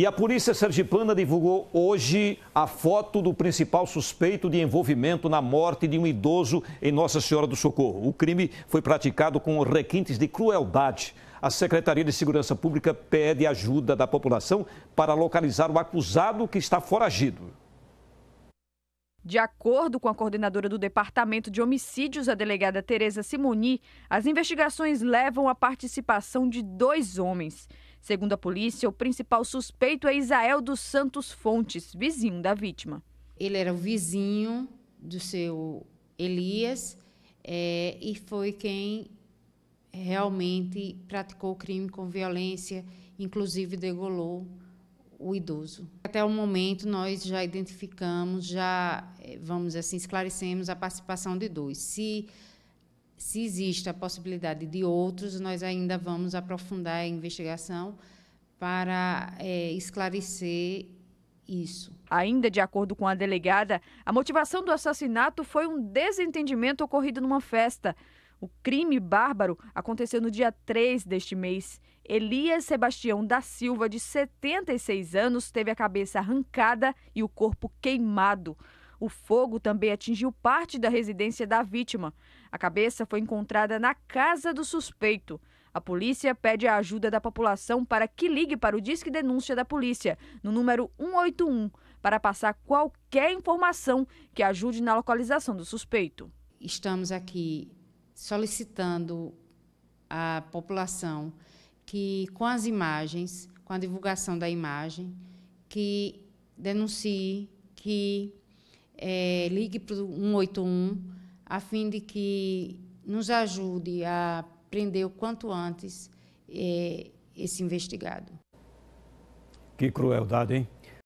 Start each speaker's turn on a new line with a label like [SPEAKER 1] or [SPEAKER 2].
[SPEAKER 1] E a polícia sergipana divulgou hoje a foto do principal suspeito de envolvimento na morte de um idoso em Nossa Senhora do Socorro. O crime foi praticado com requintes de crueldade. A Secretaria de Segurança Pública pede ajuda da população para localizar o acusado que está foragido.
[SPEAKER 2] De acordo com a coordenadora do Departamento de Homicídios, a delegada Tereza Simoni, as investigações levam à participação de dois homens. Segundo a polícia, o principal suspeito é Isael dos Santos Fontes, vizinho da vítima. Ele era o vizinho
[SPEAKER 3] do seu Elias é, e foi quem realmente praticou o crime com violência, inclusive degolou o idoso. Até o momento, nós já identificamos, já, é, vamos assim, esclarecemos a participação de dois. Se se existe a possibilidade de outros, nós ainda vamos aprofundar a investigação para é, esclarecer isso. Ainda de acordo com a delegada, a motivação
[SPEAKER 2] do assassinato foi um desentendimento ocorrido numa festa. O crime bárbaro aconteceu no dia 3 deste mês. Elias Sebastião da Silva, de 76 anos, teve a cabeça arrancada e o corpo queimado. O fogo também atingiu parte da residência da vítima. A cabeça foi encontrada na casa do suspeito. A polícia pede a ajuda da população para que ligue para o Disque Denúncia da Polícia, no número 181, para passar qualquer informação que ajude
[SPEAKER 3] na localização do suspeito. Estamos aqui solicitando à população que, com as imagens, com a divulgação da imagem, que denuncie, que é, ligue para o 181, a fim de que nos ajude a prender o quanto antes é, esse investigado.
[SPEAKER 1] Que crueldade, hein?